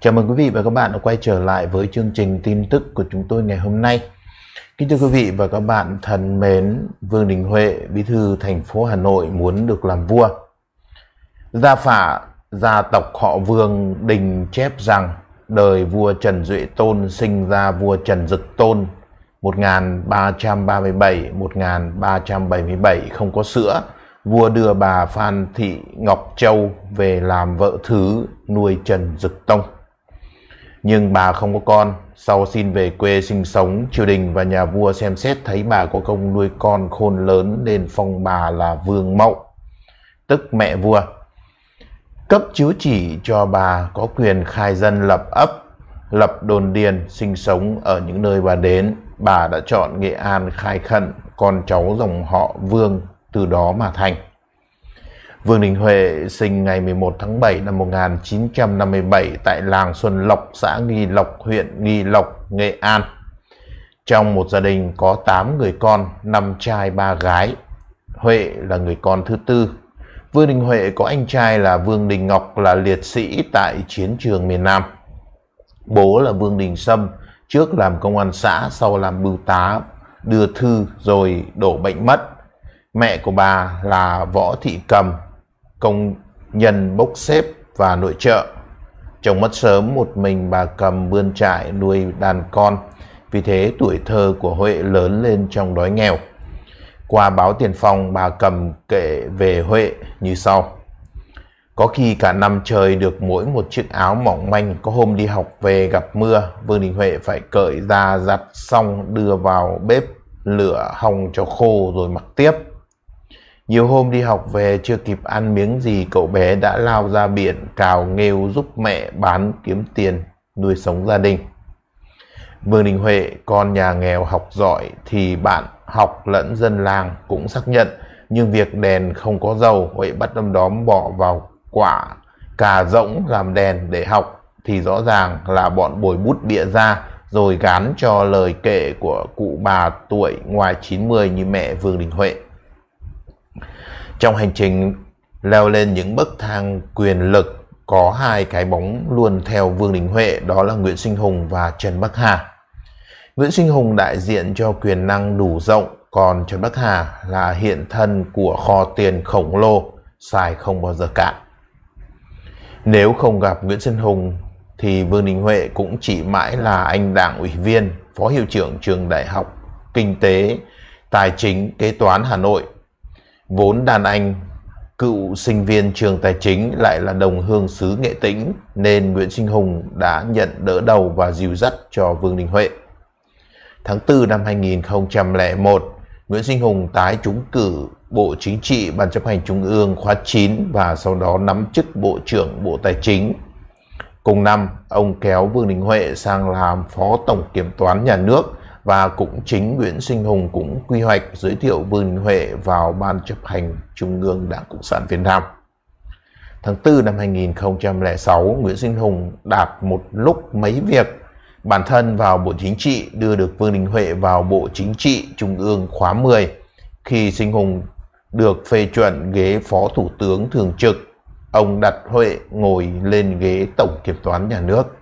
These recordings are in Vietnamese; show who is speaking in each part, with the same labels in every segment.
Speaker 1: Chào mừng quý vị và các bạn đã quay trở lại với chương trình tin tức của chúng tôi ngày hôm nay. Kính thưa quý vị và các bạn thân mến, Vương Đình Huệ, bí thư thành phố Hà Nội muốn được làm vua. Gia phả gia tộc họ Vương đình chép rằng đời vua Trần Duệ Tôn sinh ra vua Trần Dực Tôn 1337-1377 không có sữa. Vua đưa bà Phan Thị Ngọc Châu về làm vợ thứ nuôi Trần Dực Tông nhưng bà không có con. Sau xin về quê sinh sống, triều đình và nhà vua xem xét thấy bà có công nuôi con khôn lớn nên phong bà là vương mậu, tức mẹ vua. Cấp chiếu chỉ cho bà có quyền khai dân lập ấp, lập đồn điền, sinh sống ở những nơi bà đến. Bà đã chọn Nghệ An khai khẩn, con cháu dòng họ vương từ đó mà thành. Vương Đình Huệ sinh ngày 11 tháng 7 năm 1957 tại làng Xuân Lộc, xã Nghi Lộc, huyện Nghi Lộc, Nghệ An. Trong một gia đình có 8 người con, 5 trai 3 gái. Huệ là người con thứ tư. Vương Đình Huệ có anh trai là Vương Đình Ngọc là liệt sĩ tại chiến trường miền Nam. Bố là Vương Đình Sâm, trước làm công an xã, sau làm bưu tá, đưa thư rồi đổ bệnh mất. Mẹ của bà là Võ Thị Cầm, công nhân bốc xếp và nội trợ. Chồng mất sớm một mình bà cầm bươn trại nuôi đàn con, vì thế tuổi thơ của Huệ lớn lên trong đói nghèo. Qua báo tiền phong bà cầm kể về Huệ như sau. Có khi cả năm trời được mỗi một chiếc áo mỏng manh, có hôm đi học về gặp mưa, Vương Đình Huệ phải cởi ra giặt xong đưa vào bếp lửa hồng cho khô rồi mặc tiếp. Nhiều hôm đi học về chưa kịp ăn miếng gì cậu bé đã lao ra biển cào nghêu giúp mẹ bán kiếm tiền nuôi sống gia đình. Vương Đình Huệ, con nhà nghèo học giỏi thì bạn học lẫn dân làng cũng xác nhận nhưng việc đèn không có dầu Huệ bắt đâm đóm bỏ vào quả cà rỗng làm đèn để học thì rõ ràng là bọn bồi bút bịa ra rồi gán cho lời kể của cụ bà tuổi ngoài 90 như mẹ Vương Đình Huệ. Trong hành trình leo lên những bậc thang quyền lực có hai cái bóng luôn theo Vương Đình Huệ đó là Nguyễn Sinh Hùng và Trần Bắc Hà. Nguyễn Sinh Hùng đại diện cho quyền năng đủ rộng, còn Trần Bắc Hà là hiện thân của kho tiền khổng lồ, xài không bao giờ cạn. Nếu không gặp Nguyễn Sinh Hùng thì Vương Đình Huệ cũng chỉ mãi là anh đảng ủy viên, phó hiệu trưởng trường đại học kinh tế, tài chính, kế toán Hà Nội Vốn đàn anh, cựu sinh viên trường tài chính lại là đồng hương xứ nghệ tĩnh nên Nguyễn Sinh Hùng đã nhận đỡ đầu và dìu dắt cho Vương Đình Huệ. Tháng 4 năm 2001, Nguyễn Sinh Hùng tái trúng cử Bộ Chính trị Ban chấp hành Trung ương khóa 9 và sau đó nắm chức Bộ trưởng Bộ Tài chính. Cùng năm, ông kéo Vương Đình Huệ sang làm Phó Tổng Kiểm toán Nhà nước và cũng chính Nguyễn Sinh Hùng cũng quy hoạch giới thiệu vườn Huệ vào Ban chấp hành Trung ương Đảng Cộng sản Việt Nam. Tháng 4 năm 2006, Nguyễn Sinh Hùng đạt một lúc mấy việc bản thân vào Bộ Chính trị đưa được Vương Đình Huệ vào Bộ Chính trị Trung ương khóa 10 khi Sinh Hùng được phê chuẩn ghế Phó Thủ tướng Thường trực, ông đặt Huệ ngồi lên ghế Tổng Kiểm toán Nhà nước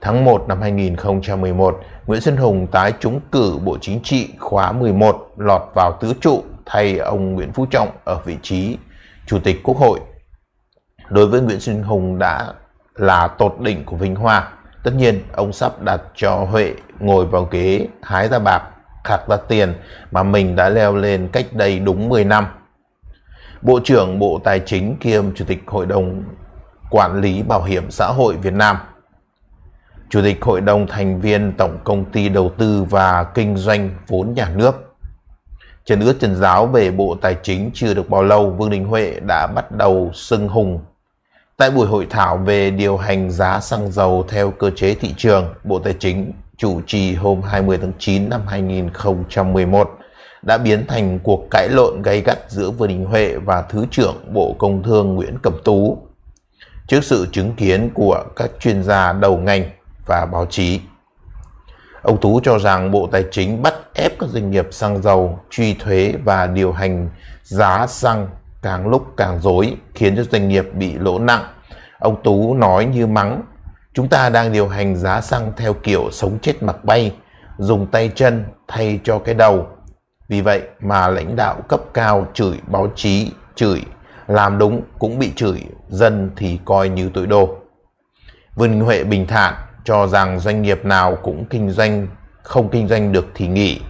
Speaker 1: tháng 1 năm 2011, Nguyễn Xuân Hùng tái trúng cử Bộ Chính trị khóa 11 lọt vào tứ trụ thay ông Nguyễn Phú Trọng ở vị trí Chủ tịch Quốc hội. Đối với Nguyễn Xuân Hùng đã là tột đỉnh của Vinh Hoa. Tất nhiên, ông sắp đặt cho Huệ ngồi vào ghế hái ra bạc, khạc ra tiền mà mình đã leo lên cách đây đúng 10 năm. Bộ trưởng Bộ Tài chính kiêm Chủ tịch Hội đồng Quản lý Bảo hiểm xã hội Việt Nam Chủ tịch Hội đồng thành viên Tổng Công ty Đầu tư và Kinh doanh Vốn Nhà nước. Trần ướt trần giáo về Bộ Tài chính chưa được bao lâu, Vương Đình Huệ đã bắt đầu sưng hùng. Tại buổi hội thảo về điều hành giá xăng dầu theo cơ chế thị trường, Bộ Tài chính chủ trì hôm 20 tháng 9 năm 2011 đã biến thành cuộc cãi lộn gay gắt giữa Vương Đình Huệ và Thứ trưởng Bộ Công Thương Nguyễn Cẩm Tú. Trước sự chứng kiến của các chuyên gia đầu ngành, và báo chí. Ông Tú cho rằng Bộ Tài chính bắt ép các doanh nghiệp xăng dầu truy thuế và điều hành giá xăng càng lúc càng dối khiến cho doanh nghiệp bị lỗ nặng. Ông Tú nói như mắng, chúng ta đang điều hành giá xăng theo kiểu sống chết mặc bay, dùng tay chân thay cho cái đầu. Vì vậy mà lãnh đạo cấp cao chửi báo chí, chửi làm đúng cũng bị chửi, dân thì coi như tội đồ. Vương Huệ bình thản, cho rằng doanh nghiệp nào cũng kinh doanh không kinh doanh được thì nghỉ,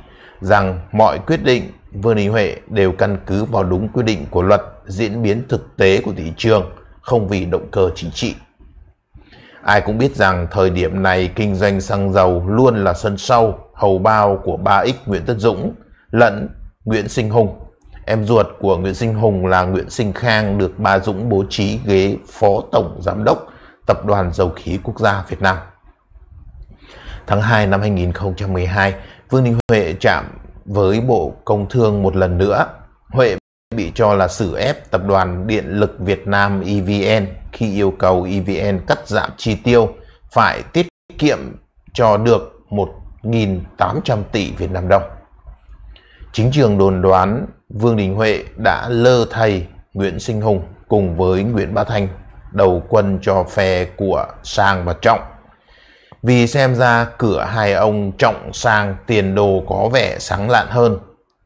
Speaker 1: rằng mọi quyết định Vương Đình Huệ đều căn cứ vào đúng quy định của luật diễn biến thực tế của thị trường, không vì động cơ chính trị. Ai cũng biết rằng thời điểm này kinh doanh xăng dầu luôn là sân sau hầu bao của 3X Nguyễn Tất Dũng lẫn Nguyễn Sinh Hùng. Em ruột của Nguyễn Sinh Hùng là Nguyễn Sinh Khang được bà Dũng bố trí ghế Phó Tổng Giám đốc Tập đoàn Dầu khí Quốc gia Việt Nam. Tháng 2 năm 2012, Vương Đình Huệ chạm với Bộ Công Thương một lần nữa. Huệ bị cho là xử ép Tập đoàn Điện lực Việt Nam EVN khi yêu cầu EVN cắt giảm chi tiêu phải tiết kiệm cho được 1.800 tỷ Việt Nam đồng. Chính trường đồn đoán Vương Đình Huệ đã lơ thầy Nguyễn Sinh Hùng cùng với Nguyễn Bá Thanh đầu quân cho phe của Sang và Trọng vì xem ra cửa hai ông trọng sang tiền đồ có vẻ sáng lạn hơn.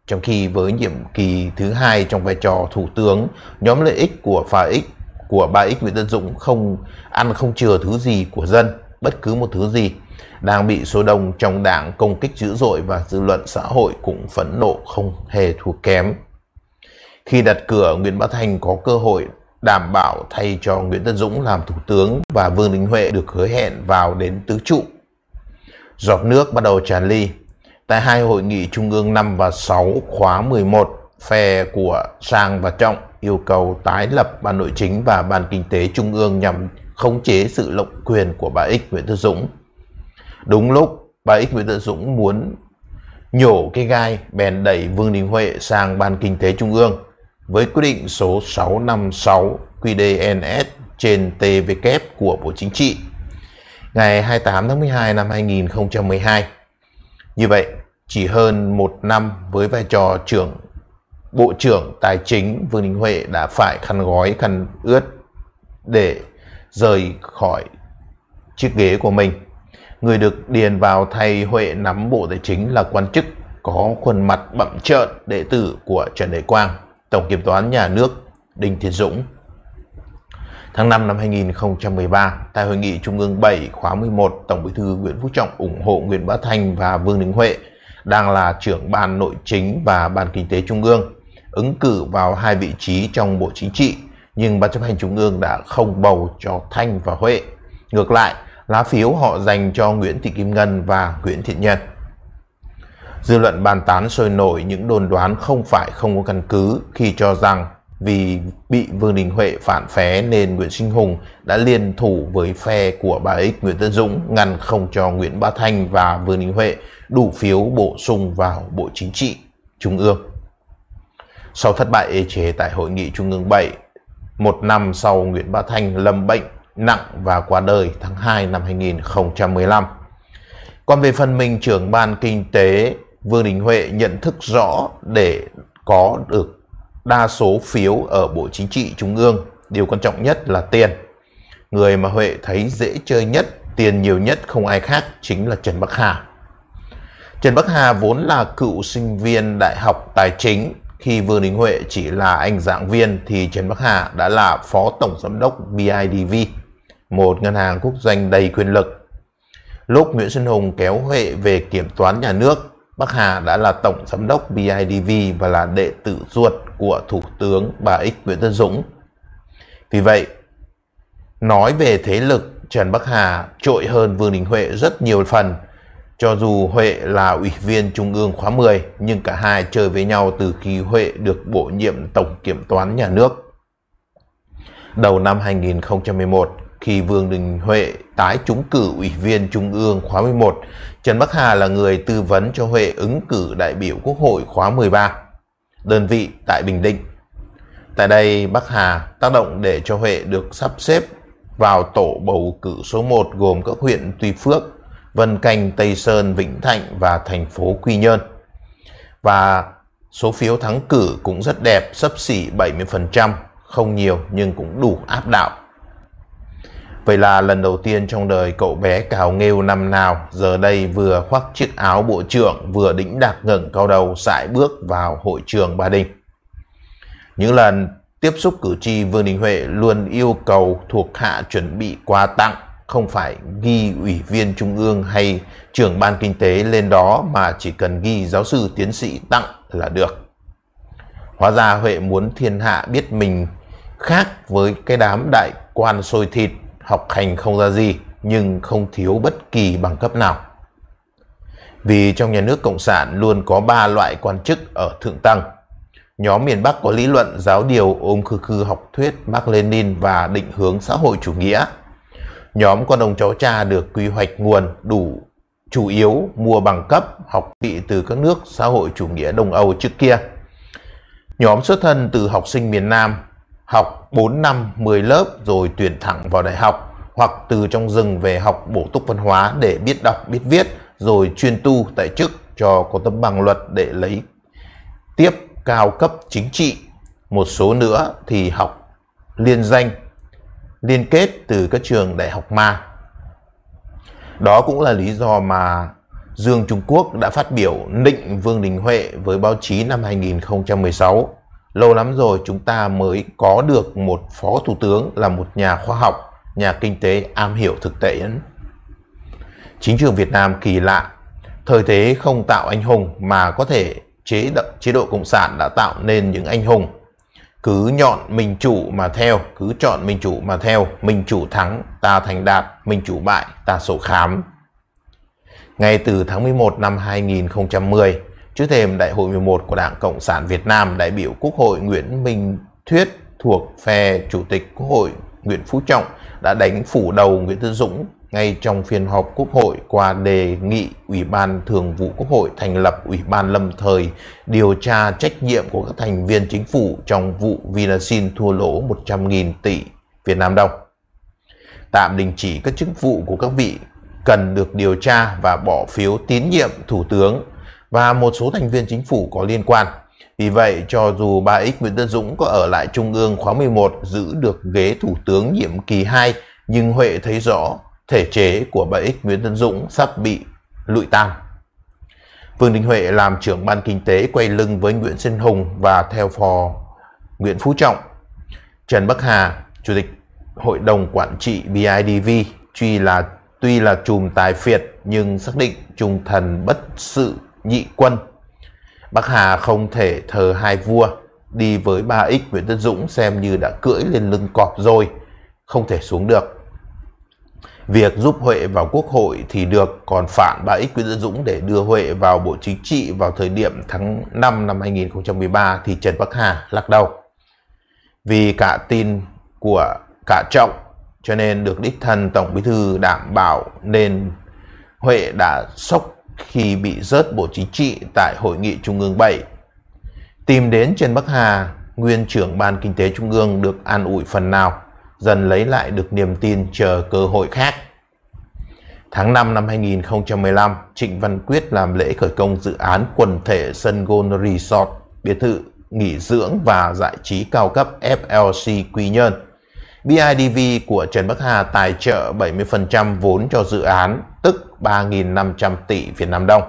Speaker 1: Trong khi với nhiệm kỳ thứ hai trong vai trò thủ tướng, nhóm lợi ích của phà ích của ba ích Nguyễn Tân Dũng không ăn không chừa thứ gì của dân, bất cứ một thứ gì, đang bị số đông trong đảng công kích dữ dội và dư luận xã hội cũng phẫn nộ không hề thua kém. Khi đặt cửa, Nguyễn Bá Thành có cơ hội đảm bảo thay cho Nguyễn Tân Dũng làm Thủ tướng và Vương Đình Huệ được hứa hẹn vào đến tứ trụ. Giọt nước bắt đầu tràn ly. Tại hai hội nghị Trung ương 5 và 6 khóa 11, phe của Sang và Trọng yêu cầu tái lập Ban Nội chính và Ban Kinh tế Trung ương nhằm khống chế sự lộng quyền của bà X Nguyễn Tân Dũng. Đúng lúc, bà X Nguyễn Tân Dũng muốn nhổ cái gai bèn đẩy Vương Đình Huệ sang Ban Kinh tế Trung ương với quyết định số 656 QDNS trên TVK của Bộ Chính trị ngày 28 tháng 12 năm 2012. Như vậy, chỉ hơn một năm với vai trò trưởng Bộ trưởng Tài chính Vương Đình Huệ đã phải khăn gói khăn ướt để rời khỏi chiếc ghế của mình. Người được điền vào thay Huệ nắm Bộ Tài chính là quan chức có khuôn mặt bậm trợn đệ tử của Trần Đại Quang. Tổng Kiểm toán Nhà nước Đinh Tiến Dũng. Tháng 5 năm 2013, tại Hội nghị Trung ương 7 khóa 11, Tổng bí thư Nguyễn Phú Trọng ủng hộ Nguyễn Bá Thanh và Vương Đình Huệ, đang là trưởng Ban Nội chính và Ban Kinh tế Trung ương, ứng cử vào hai vị trí trong Bộ Chính trị, nhưng Ban chấp hành Trung ương đã không bầu cho Thanh và Huệ. Ngược lại, lá phiếu họ dành cho Nguyễn Thị Kim Ngân và Nguyễn Thiện Nhân. Dư luận bàn tán sôi nổi những đồn đoán không phải không có căn cứ khi cho rằng vì bị Vương Đình Huệ phản phé nên Nguyễn Sinh Hùng đã liên thủ với phe của bà ích Nguyễn Tân Dũng ngăn không cho Nguyễn Bá Thanh và Vương Đình Huệ đủ phiếu bổ sung vào Bộ Chính trị Trung ương. Sau thất bại ê chế tại Hội nghị Trung ương 7, một năm sau Nguyễn Bá Thanh lâm bệnh nặng và qua đời tháng 2 năm 2015. Còn về phần mình, trưởng ban kinh tế Vương Đình Huệ nhận thức rõ để có được đa số phiếu ở Bộ Chính trị Trung ương. Điều quan trọng nhất là tiền. Người mà Huệ thấy dễ chơi nhất, tiền nhiều nhất không ai khác chính là Trần Bắc Hà. Trần Bắc Hà vốn là cựu sinh viên đại học tài chính. Khi Vương Đình Huệ chỉ là anh giảng viên thì Trần Bắc Hà đã là phó tổng giám đốc BIDV, một ngân hàng quốc doanh đầy quyền lực. Lúc Nguyễn Xuân Hùng kéo Huệ về kiểm toán nhà nước Bắc Hà đã là tổng giám đốc BIDV và là đệ tử ruột của Thủ tướng bà X Nguyễn Tân Dũng. Vì vậy, nói về thế lực, Trần Bắc Hà trội hơn Vương Đình Huệ rất nhiều phần. Cho dù Huệ là ủy viên Trung ương khóa 10, nhưng cả hai chơi với nhau từ khi Huệ được bổ nhiệm Tổng Kiểm toán Nhà nước. Đầu năm 2011, khi Vương Đình Huệ tái trúng cử Ủy viên Trung ương khóa 11. Trần Bắc Hà là người tư vấn cho Huệ ứng cử đại biểu Quốc hội khóa 13, đơn vị tại Bình Định. Tại đây, Bắc Hà tác động để cho Huệ được sắp xếp vào tổ bầu cử số 1 gồm các huyện Tuy Phước, Vân Canh, Tây Sơn, Vĩnh Thạnh và thành phố Quy Nhơn. Và số phiếu thắng cử cũng rất đẹp, sấp xỉ 70%, không nhiều nhưng cũng đủ áp đảo. Vậy là lần đầu tiên trong đời cậu bé cào nghêu năm nào giờ đây vừa khoác chiếc áo bộ trưởng vừa đĩnh đạc ngẩng cao đầu sải bước vào hội trường Ba Đình. Những lần tiếp xúc cử tri Vương Đình Huệ luôn yêu cầu thuộc hạ chuẩn bị quà tặng không phải ghi ủy viên trung ương hay trưởng ban kinh tế lên đó mà chỉ cần ghi giáo sư tiến sĩ tặng là được. Hóa ra Huệ muốn thiên hạ biết mình khác với cái đám đại quan sôi thịt học hành không ra gì nhưng không thiếu bất kỳ bằng cấp nào. Vì trong nhà nước Cộng sản luôn có 3 loại quan chức ở Thượng Tăng. Nhóm miền Bắc có lý luận giáo điều ôm khư khư học thuyết Mark Lenin và định hướng xã hội chủ nghĩa. Nhóm con ông cháu cha được quy hoạch nguồn đủ chủ yếu mua bằng cấp học vị từ các nước xã hội chủ nghĩa Đông Âu trước kia. Nhóm xuất thân từ học sinh miền Nam học 4 năm 10 lớp rồi tuyển thẳng vào đại học hoặc từ trong rừng về học bổ túc văn hóa để biết đọc biết viết rồi chuyên tu tại chức cho có tấm bằng luật để lấy tiếp cao cấp chính trị một số nữa thì học liên danh liên kết từ các trường đại học ma đó cũng là lý do mà Dương Trung Quốc đã phát biểu nịnh Vương Đình Huệ với báo chí năm 2016 lâu lắm rồi chúng ta mới có được một phó thủ tướng là một nhà khoa học, nhà kinh tế am hiểu thực tế. Chính trường Việt Nam kỳ lạ, thời thế không tạo anh hùng mà có thể chế độ, chế độ cộng sản đã tạo nên những anh hùng. Cứ nhọn mình chủ mà theo, cứ chọn mình chủ mà theo, mình chủ thắng, ta thành đạt, mình chủ bại, ta sổ khám. Ngay từ tháng 11 năm 2010, Trước thềm Đại hội 11 của Đảng Cộng sản Việt Nam, đại biểu Quốc hội Nguyễn Minh Thuyết thuộc phe Chủ tịch Quốc hội Nguyễn Phú Trọng đã đánh phủ đầu Nguyễn Tư Dũng ngay trong phiên họp Quốc hội qua đề nghị Ủy ban Thường vụ Quốc hội thành lập Ủy ban lâm thời điều tra trách nhiệm của các thành viên chính phủ trong vụ Vinasin thua lỗ 100.000 tỷ Việt Nam đồng. Tạm đình chỉ các chức vụ của các vị cần được điều tra và bỏ phiếu tín nhiệm Thủ tướng và một số thành viên chính phủ có liên quan. Vì vậy, cho dù bà X Nguyễn Tân Dũng có ở lại Trung ương khóa 11 giữ được ghế thủ tướng nhiệm kỳ 2, nhưng Huệ thấy rõ thể chế của bà X Nguyễn Tân Dũng sắp bị lụi tan. Vương Đình Huệ làm trưởng ban kinh tế quay lưng với Nguyễn Sinh Hùng và theo phò Nguyễn Phú Trọng. Trần Bắc Hà, Chủ tịch Hội đồng Quản trị BIDV, tuy là tuy là chùm tài phiệt nhưng xác định trung thần bất sự nhị quân. Bắc Hà không thể thờ hai vua, đi với ba X Nguyễn Tất Dũng xem như đã cưỡi lên lưng cọp rồi, không thể xuống được. Việc giúp Huệ vào quốc hội thì được, còn phản ba X Nguyễn Tất Dũng để đưa Huệ vào Bộ Chính trị vào thời điểm tháng 5 năm 2013 thì Trần Bắc Hà lắc đầu. Vì cả tin của cả trọng cho nên được đích thân Tổng Bí Thư đảm bảo nên Huệ đã sốc khi bị rớt Bộ Chính trị tại Hội nghị Trung ương 7. Tìm đến trần Bắc Hà, nguyên trưởng Ban Kinh tế Trung ương được an ủi phần nào, dần lấy lại được niềm tin chờ cơ hội khác. Tháng 5 năm 2015, Trịnh Văn Quyết làm lễ khởi công dự án quần thể Sân Gôn Resort, biệt thự, nghỉ dưỡng và giải trí cao cấp FLC Quy Nhơn. BIDV của Trần Bắc Hà tài trợ 70% vốn cho dự án tức 3.500 tỷ Việt Nam đồng.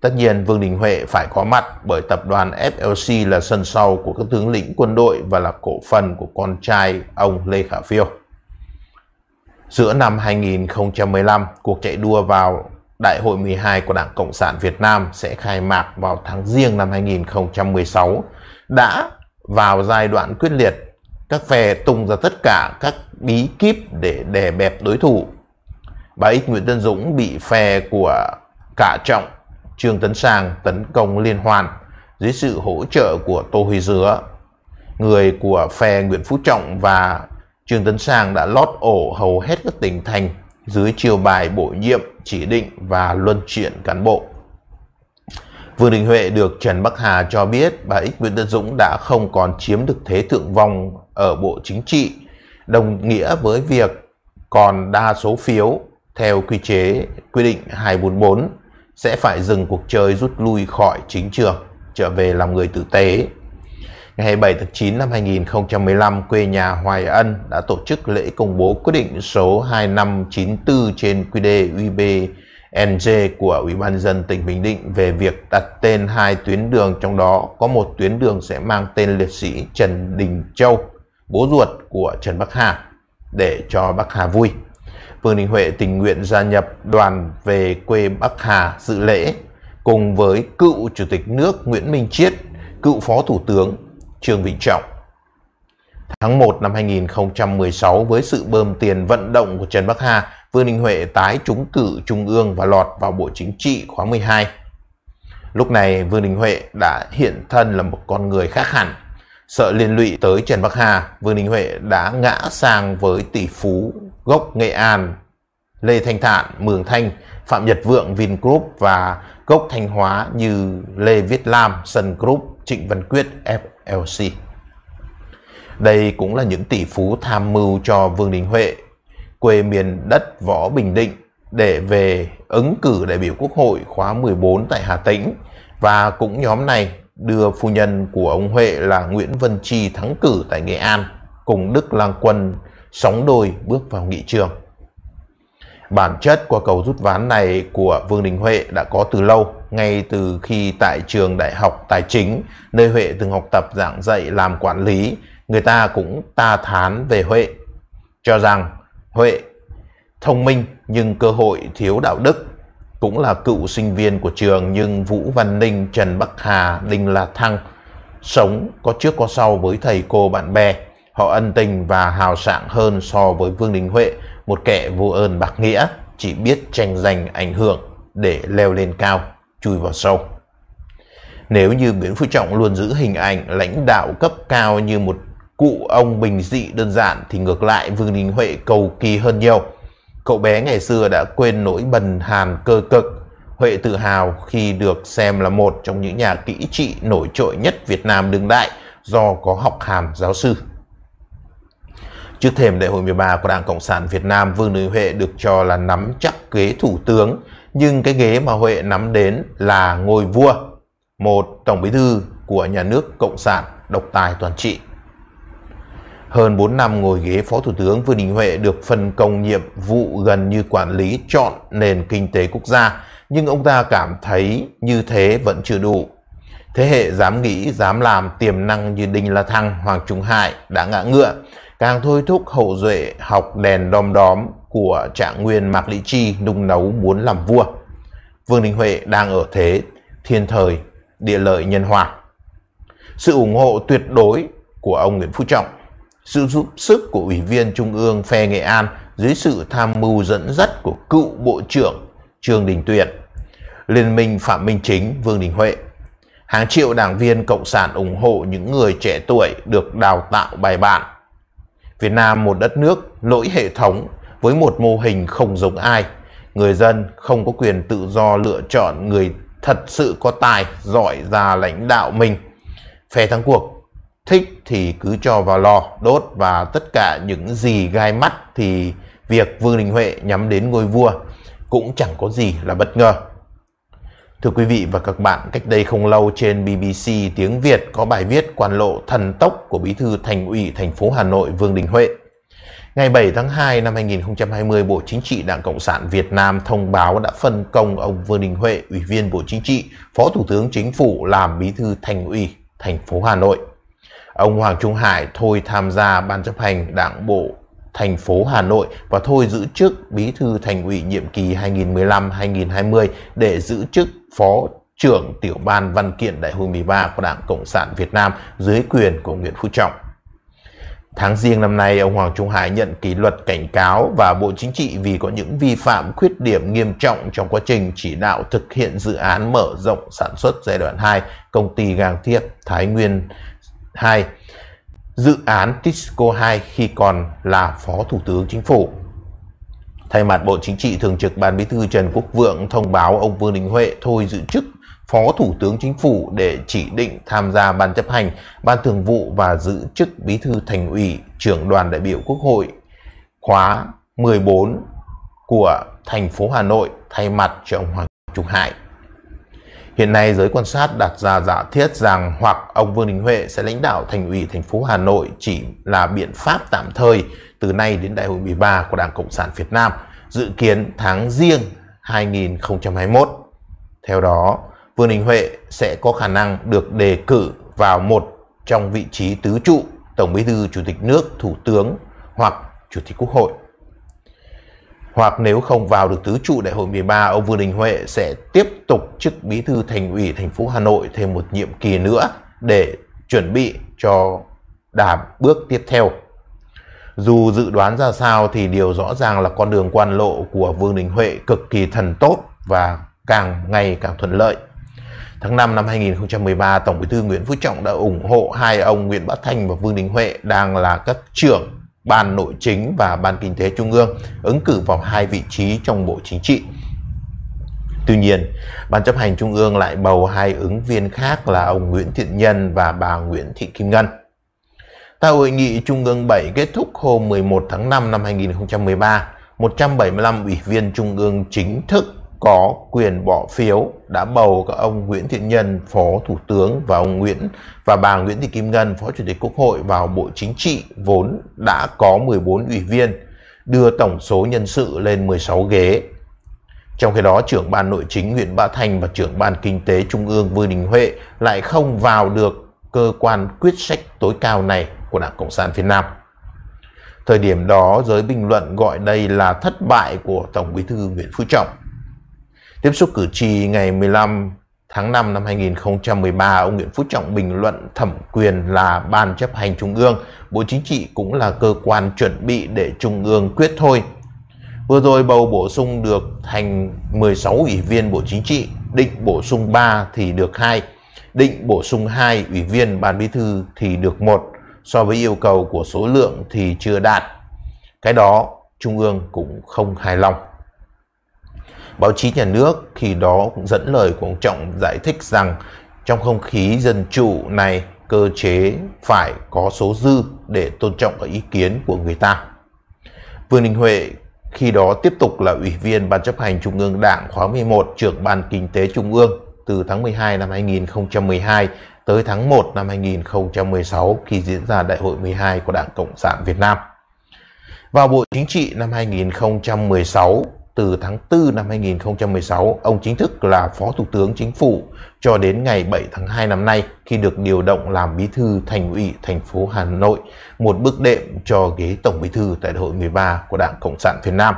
Speaker 1: Tất nhiên Vương Đình Huệ phải có mặt bởi tập đoàn FLC là sân sau của các tướng lĩnh quân đội và là cổ phần của con trai ông Lê Khả Phiêu. Giữa năm 2015, cuộc chạy đua vào Đại hội 12 của Đảng Cộng sản Việt Nam sẽ khai mạc vào tháng riêng năm 2016 đã vào giai đoạn quyết liệt. Các phe tung ra tất cả các bí kíp để đè bẹp đối thủ bà Ích Nguyễn Tân Dũng bị phe của cả trọng Trương Tấn Sang tấn công liên hoàn dưới sự hỗ trợ của Tô Huy Dứa. Người của phe Nguyễn Phú Trọng và Trương Tấn Sang đã lót ổ hầu hết các tỉnh thành dưới chiều bài bổ nhiệm, chỉ định và luân chuyển cán bộ. Vương Đình Huệ được Trần Bắc Hà cho biết bà Ích Nguyễn Tân Dũng đã không còn chiếm được thế thượng vong ở Bộ Chính trị, đồng nghĩa với việc còn đa số phiếu theo quy chế quy định 244 sẽ phải dừng cuộc chơi rút lui khỏi chính trường, trở về làm người tử tế. Ngày 27 tháng 9 năm 2015, quê nhà Hoài Ân đã tổ chức lễ công bố quyết định số 2594 trên quy đề UB NG của Ủy ban dân tỉnh Bình Định về việc đặt tên hai tuyến đường trong đó có một tuyến đường sẽ mang tên liệt sĩ Trần Đình Châu, bố ruột của Trần Bắc Hà để cho Bắc Hà vui. Vương Đình Huệ tình nguyện gia nhập đoàn về quê Bắc Hà dự lễ cùng với cựu Chủ tịch nước Nguyễn Minh Chiết, cựu Phó Thủ tướng Trương Vĩnh Trọng. Tháng 1 năm 2016 với sự bơm tiền vận động của Trần Bắc Hà, Vương Đình Huệ tái trúng cử Trung ương và lọt vào Bộ Chính trị khóa 12. Lúc này Vương Đình Huệ đã hiện thân là một con người khác hẳn. Sợ liên lụy tới Trần Bắc Hà, Vương Đình Huệ đã ngã sang với tỷ phú Gốc Nghệ An, Lê Thanh Thản, Mường Thanh, Phạm Nhật Vượng, Vingroup và gốc Thanh Hóa như Lê Viết Lam, Sun Group, Trịnh Văn Quyết, FLC. Đây cũng là những tỷ phú tham mưu cho Vương Đình Huệ, quê miền đất Võ Bình Định để về ứng cử đại biểu Quốc hội khóa 14 tại Hà Tĩnh và cũng nhóm này đưa phu nhân của ông Huệ là Nguyễn Vân Chi thắng cử tại Nghệ An cùng Đức Lang Quân sóng đôi bước vào nghị trường. Bản chất của cầu rút ván này của Vương Đình Huệ đã có từ lâu, ngay từ khi tại trường Đại học Tài chính, nơi Huệ từng học tập giảng dạy làm quản lý, người ta cũng ta thán về Huệ, cho rằng Huệ thông minh nhưng cơ hội thiếu đạo đức, cũng là cựu sinh viên của trường nhưng Vũ Văn Ninh, Trần Bắc Hà, Đinh La Thăng sống có trước có sau với thầy cô bạn bè Họ ân tình và hào sảng hơn so với Vương Đình Huệ, một kẻ vô ơn bạc nghĩa, chỉ biết tranh giành ảnh hưởng để leo lên cao, chui vào sâu. Nếu như Nguyễn Phú Trọng luôn giữ hình ảnh lãnh đạo cấp cao như một cụ ông bình dị đơn giản thì ngược lại Vương Đình Huệ cầu kỳ hơn nhiều. Cậu bé ngày xưa đã quên nỗi bần hàn cơ cực. Huệ tự hào khi được xem là một trong những nhà kỹ trị nổi trội nhất Việt Nam đương đại do có học hàm giáo sư. Trước thềm đại hội 13 của Đảng Cộng sản Việt Nam, Vương Đình Huệ được cho là nắm chắc ghế thủ tướng, nhưng cái ghế mà Huệ nắm đến là ngôi vua, một tổng bí thư của nhà nước Cộng sản độc tài toàn trị. Hơn 4 năm ngồi ghế Phó Thủ tướng Vương Đình Huệ được phân công nhiệm vụ gần như quản lý chọn nền kinh tế quốc gia, nhưng ông ta cảm thấy như thế vẫn chưa đủ. Thế hệ dám nghĩ, dám làm tiềm năng như Đinh La Thăng, Hoàng Trung Hải đã ngã ngựa, càng thôi thúc hậu duệ học đèn đom đóm của trạng nguyên Mạc Lý Chi nung nấu muốn làm vua. Vương Đình Huệ đang ở thế thiên thời, địa lợi nhân hòa. Sự ủng hộ tuyệt đối của ông Nguyễn Phú Trọng, sự giúp sức của Ủy viên Trung ương phe Nghệ An dưới sự tham mưu dẫn dắt của cựu Bộ trưởng Trương Đình Tuyển, Liên minh Phạm Minh Chính Vương Đình Huệ, hàng triệu đảng viên Cộng sản ủng hộ những người trẻ tuổi được đào tạo bài bản Việt Nam một đất nước lỗi hệ thống với một mô hình không giống ai. Người dân không có quyền tự do lựa chọn người thật sự có tài, giỏi ra lãnh đạo mình. Phe thắng cuộc, thích thì cứ cho vào lò, đốt và tất cả những gì gai mắt thì việc Vương Đình Huệ nhắm đến ngôi vua cũng chẳng có gì là bất ngờ. Thưa quý vị và các bạn, cách đây không lâu trên BBC tiếng Việt có bài viết quan lộ thần tốc của Bí thư Thành ủy thành phố Hà Nội Vương Đình Huệ. Ngày 7 tháng 2 năm 2020, Bộ Chính trị Đảng Cộng sản Việt Nam thông báo đã phân công ông Vương Đình Huệ, Ủy viên Bộ Chính trị, Phó Thủ tướng Chính phủ làm Bí thư Thành ủy thành phố Hà Nội. Ông Hoàng Trung Hải thôi tham gia Ban chấp hành Đảng Bộ thành phố Hà Nội và thôi giữ chức Bí thư Thành ủy nhiệm kỳ 2015-2020 để giữ chức Phó trưởng tiểu ban văn kiện Đại hội 13 của Đảng Cộng sản Việt Nam dưới quyền của Nguyễn Phú Trọng. Tháng riêng năm nay, ông Hoàng Trung Hải nhận kỷ luật cảnh cáo và Bộ Chính trị vì có những vi phạm khuyết điểm nghiêm trọng trong quá trình chỉ đạo thực hiện dự án mở rộng sản xuất giai đoạn 2 công ty gang thiếp Thái Nguyên 2, dự án Tisco 2 khi còn là Phó Thủ tướng Chính phủ. Thay mặt Bộ Chính trị Thường trực Ban Bí thư Trần Quốc Vượng thông báo ông Vương Đình Huệ thôi giữ chức Phó Thủ tướng Chính phủ để chỉ định tham gia Ban chấp hành, Ban thường vụ và giữ chức Bí thư Thành ủy, trưởng đoàn đại biểu Quốc hội khóa 14 của thành phố Hà Nội thay mặt cho ông Hoàng Trung Hải. Hiện nay giới quan sát đặt ra giả thiết rằng hoặc ông Vương Đình Huệ sẽ lãnh đạo thành ủy thành phố Hà Nội chỉ là biện pháp tạm thời từ nay đến đại hội 13 của Đảng Cộng sản Việt Nam dự kiến tháng riêng 2021. Theo đó, Vương Đình Huệ sẽ có khả năng được đề cử vào một trong vị trí tứ trụ Tổng Bí thư Chủ tịch nước, Thủ tướng hoặc Chủ tịch Quốc hội. Hoặc nếu không vào được tứ trụ đại hội 13, ông Vương Đình Huệ sẽ tiếp tục chức Bí thư Thành ủy thành phố Hà Nội thêm một nhiệm kỳ nữa để chuẩn bị cho đàm bước tiếp theo dù dự đoán ra sao thì điều rõ ràng là con đường quan lộ của Vương Đình Huệ cực kỳ thần tốt và càng ngày càng thuận lợi. Tháng 5 năm 2013, Tổng Bí thư Nguyễn Phú Trọng đã ủng hộ hai ông Nguyễn Bá Thanh và Vương Đình Huệ đang là các trưởng Ban Nội chính và Ban Kinh tế Trung ương ứng cử vào hai vị trí trong Bộ Chính trị. Tuy nhiên, Ban chấp hành Trung ương lại bầu hai ứng viên khác là ông Nguyễn Thiện Nhân và bà Nguyễn Thị Kim Ngân. Tại hội nghị Trung ương 7 kết thúc hôm 11 tháng 5 năm 2013, 175 ủy viên Trung ương chính thức có quyền bỏ phiếu đã bầu các ông Nguyễn Thiện Nhân, Phó Thủ tướng và ông Nguyễn và bà Nguyễn Thị Kim Ngân, Phó Chủ tịch Quốc hội vào Bộ Chính trị vốn đã có 14 ủy viên, đưa tổng số nhân sự lên 16 ghế. Trong khi đó, trưởng ban nội chính Nguyễn Bá Thành và trưởng ban kinh tế Trung ương Vương Đình Huệ lại không vào được cơ quan quyết sách tối cao này của Đảng Cộng sản Việt Nam. Thời điểm đó, giới bình luận gọi đây là thất bại của Tổng bí thư Nguyễn Phú Trọng. Tiếp xúc cử tri ngày 15 tháng 5 năm 2013, ông Nguyễn Phú Trọng bình luận thẩm quyền là Ban chấp hành Trung ương, Bộ Chính trị cũng là cơ quan chuẩn bị để Trung ương quyết thôi. Vừa rồi bầu bổ sung được thành 16 ủy viên Bộ Chính trị, định bổ sung 3 thì được 2, định bổ sung 2 ủy viên Ban Bí thư thì được 1 so với yêu cầu của số lượng thì chưa đạt. Cái đó Trung ương cũng không hài lòng. Báo chí nhà nước khi đó cũng dẫn lời của ông Trọng giải thích rằng trong không khí dân chủ này cơ chế phải có số dư để tôn trọng các ý kiến của người ta. Vương Đình Huệ khi đó tiếp tục là ủy viên Ban chấp hành Trung ương Đảng khóa 11 trưởng Ban Kinh tế Trung ương từ tháng 12 năm 2012 tới tháng 1 năm 2016 khi diễn ra Đại hội 12 của Đảng Cộng sản Việt Nam. Vào Bộ Chính trị năm 2016, từ tháng 4 năm 2016, ông chính thức là Phó Thủ tướng Chính phủ cho đến ngày 7 tháng 2 năm nay khi được điều động làm bí thư thành ủy thành phố Hà Nội, một bước đệm cho ghế Tổng bí thư tại Đại hội 13 của Đảng Cộng sản Việt Nam.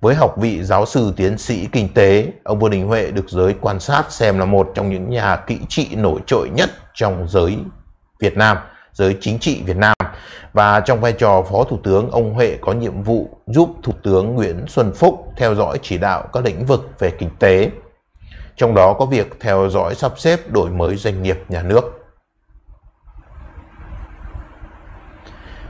Speaker 1: Với học vị giáo sư tiến sĩ kinh tế, ông Vương Đình Huệ được giới quan sát xem là một trong những nhà kỹ trị nổi trội nhất trong giới Việt Nam, giới chính trị Việt Nam. Và trong vai trò Phó Thủ tướng, ông Huệ có nhiệm vụ giúp Thủ tướng Nguyễn Xuân Phúc theo dõi chỉ đạo các lĩnh vực về kinh tế. Trong đó có việc theo dõi sắp xếp đổi mới doanh nghiệp nhà nước.